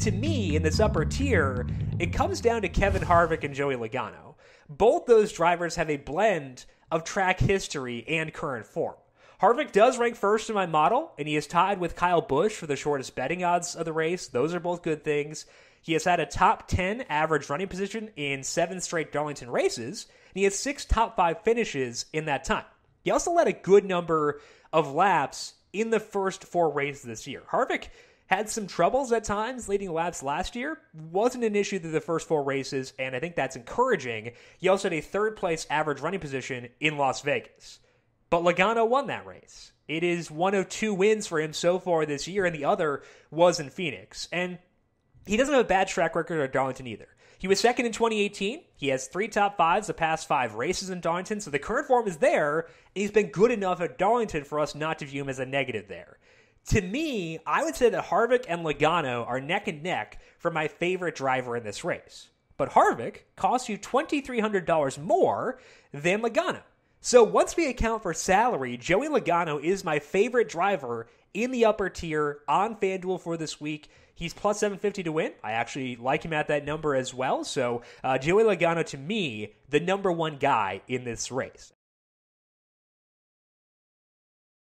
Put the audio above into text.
to me, in this upper tier, it comes down to Kevin Harvick and Joey Logano. Both those drivers have a blend of track history and current form. Harvick does rank first in my model, and he is tied with Kyle Busch for the shortest betting odds of the race. Those are both good things. He has had a top 10 average running position in seven straight Darlington races, and he has six top five finishes in that time. He also led a good number of laps in the first four races this year. Harvick had some troubles at times leading laps last year. Wasn't an issue through the first four races, and I think that's encouraging. He also had a third place average running position in Las Vegas. But Logano won that race. It is one of two wins for him so far this year, and the other was in Phoenix. And he doesn't have a bad track record at Darlington either. He was second in 2018. He has three top fives the past five races in Darlington, so the current form is there, and he's been good enough at Darlington for us not to view him as a negative there to me, I would say that Harvick and Logano are neck and neck for my favorite driver in this race. But Harvick costs you $2,300 more than Logano. So once we account for salary, Joey Logano is my favorite driver in the upper tier on FanDuel for this week. He's plus 750 to win. I actually like him at that number as well. So, uh, Joey Logano, to me, the number one guy in this race.